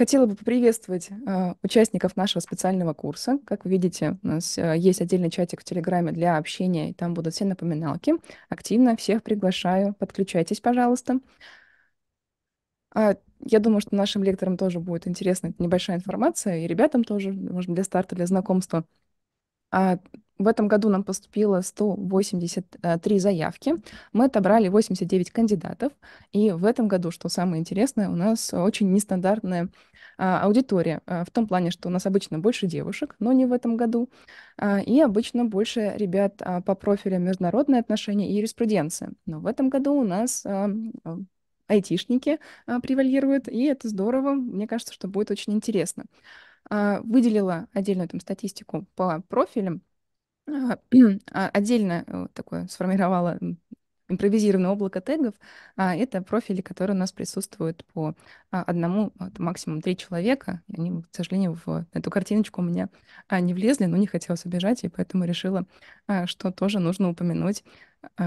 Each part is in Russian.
Хотела бы поприветствовать э, участников нашего специального курса. Как вы видите, у нас э, есть отдельный чатик в Телеграме для общения, и там будут все напоминалки. Активно всех приглашаю. Подключайтесь, пожалуйста. А, я думаю, что нашим лекторам тоже будет интересна небольшая информация, и ребятам тоже, может, для старта, для знакомства. А в этом году нам поступило 183 заявки. Мы отобрали 89 кандидатов. И в этом году, что самое интересное, у нас очень нестандартная а, аудитория. А, в том плане, что у нас обычно больше девушек, но не в этом году. А, и обычно больше ребят а, по профилю международные отношения и юриспруденция. Но в этом году у нас а, а айтишники а, превалируют, и это здорово. Мне кажется, что будет очень интересно. А, выделила отдельную там статистику по профилям. А, отдельно э, такое сформировала импровизированное облако тегов. А, это профили, которые у нас присутствуют по а, одному, максимум три человека. они, к сожалению, в эту картиночку у меня не влезли, но не хотелось обижать, и поэтому решила, что тоже нужно упомянуть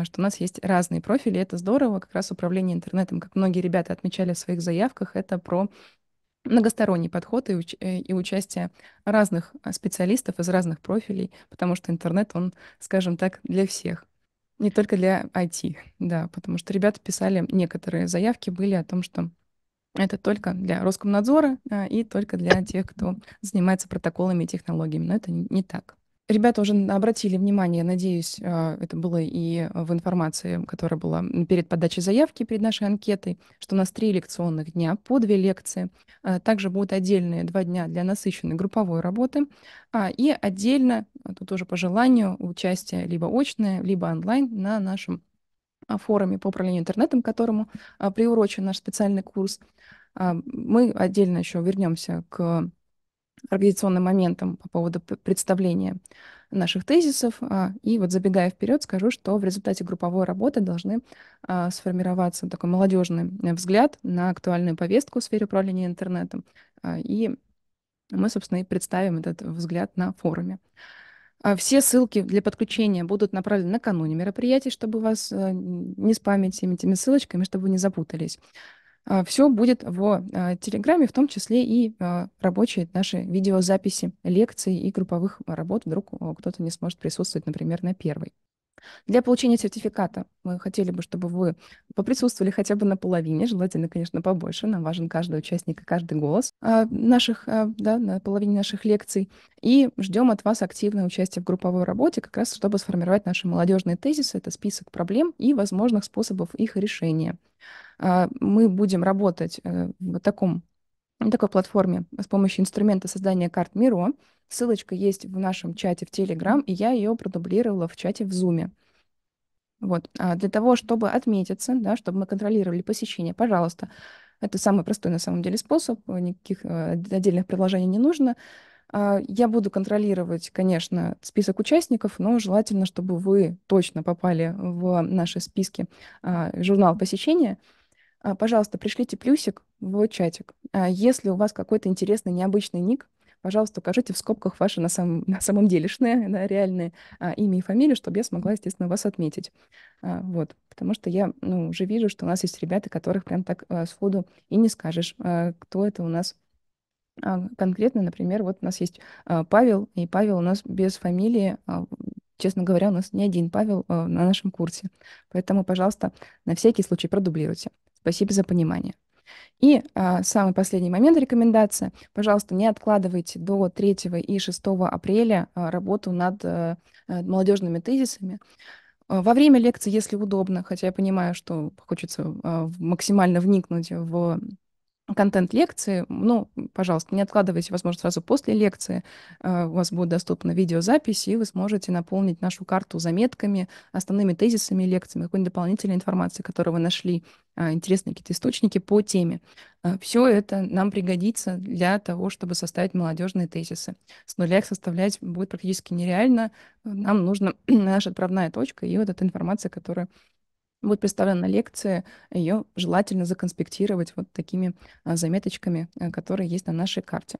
что у нас есть разные профили, это здорово. Как раз управление интернетом, как многие ребята отмечали в своих заявках, это про многосторонний подход и, уч- э, и участие разных э, специалистов из разных профилей, потому что интернет, он, скажем так, для всех. Не только для IT, да, потому что ребята писали, некоторые заявки были о том, что это только для Роскомнадзора э, и только для тех, кто занимается протоколами и технологиями, но это не так. Ребята уже обратили внимание, надеюсь, а, это было и в информации, которая была перед подачей заявки, перед нашей анкетой, что у нас три лекционных дня, по две лекции. А, также будут отдельные два дня для насыщенной групповой работы. А, и отдельно, тут тоже по желанию, участие либо очное, либо онлайн на нашем форуме по управлению интернетом, к которому приурочен наш специальный курс. Мы отдельно еще вернемся к организационным моментам по поводу представления наших тезисов. А, и вот забегая вперед, скажу, что в результате групповой работы должны а, сформироваться такой молодежный э, взгляд на актуальную повестку в сфере управления интернетом. А, и мы, собственно, и представим этот взгляд на форуме. Все ссылки для подключения будут направлены накануне мероприятий, чтобы вас э, не спамить всеми этими ссылочками, чтобы вы не запутались. А, Все будет в а, Телеграме, в том числе и а, рабочие наши видеозаписи лекций и групповых работ. Вдруг кто-то не сможет присутствовать, например, на первой. Для получения сертификата мы хотели бы, чтобы вы поприсутствовали хотя бы на половине, желательно, конечно, побольше. Нам важен каждый участник и каждый голос а, наших, а, да, на половине наших лекций. И ждем от вас активное участие в групповой работе, как раз чтобы сформировать наши молодежные тезисы. Это список проблем и возможных способов их решения. А, мы будем работать э, в таком на такой платформе с помощью инструмента создания карт Миро. Ссылочка есть в нашем чате в Telegram, и я ее продублировала в чате в Zoom. Вот. А для того, чтобы отметиться, да, чтобы мы контролировали посещение, пожалуйста, это самый простой на самом деле способ, никаких э, отдельных предложений не нужно. А, я буду контролировать, конечно, список участников, но желательно, чтобы вы точно попали в наши списки а, журнал посещения. А, пожалуйста, пришлите плюсик в чатик. Если у вас какой-то интересный, необычный ник, пожалуйста, укажите в скобках ваши на, самом на самом делешные, на реальные а, имя и фамилию, чтобы я смогла, естественно, вас отметить. А, вот, потому что я ну, уже вижу, что у нас есть ребята, которых прям так а, сходу и не скажешь, а, кто это у нас а, конкретно. Например, вот у нас есть а, Павел, и Павел у нас без фамилии, а, честно говоря, у нас не один Павел а, на нашем курсе. Поэтому, пожалуйста, на всякий случай продублируйте. Спасибо за понимание. И а, самый последний момент рекомендация. Пожалуйста, не откладывайте до 3 и 6 апреля а, работу над а, молодежными тезисами. А, во время лекции, если удобно, хотя я понимаю, что хочется а, максимально вникнуть в контент лекции, ну, пожалуйста, не откладывайте, возможно, сразу после лекции а, у вас будет доступна видеозапись, и вы сможете наполнить нашу карту заметками, основными тезисами лекциями, какой-нибудь дополнительной информацией, которую вы нашли а, интересные какие-то источники по теме. А, Все это нам пригодится для того, чтобы составить молодежные тезисы. С нуля их составлять будет практически нереально. Нам нужна наша отправная точка и вот эта информация, которая будет представлена на лекции, ее желательно законспектировать вот такими а, заметочками, которые есть на нашей карте.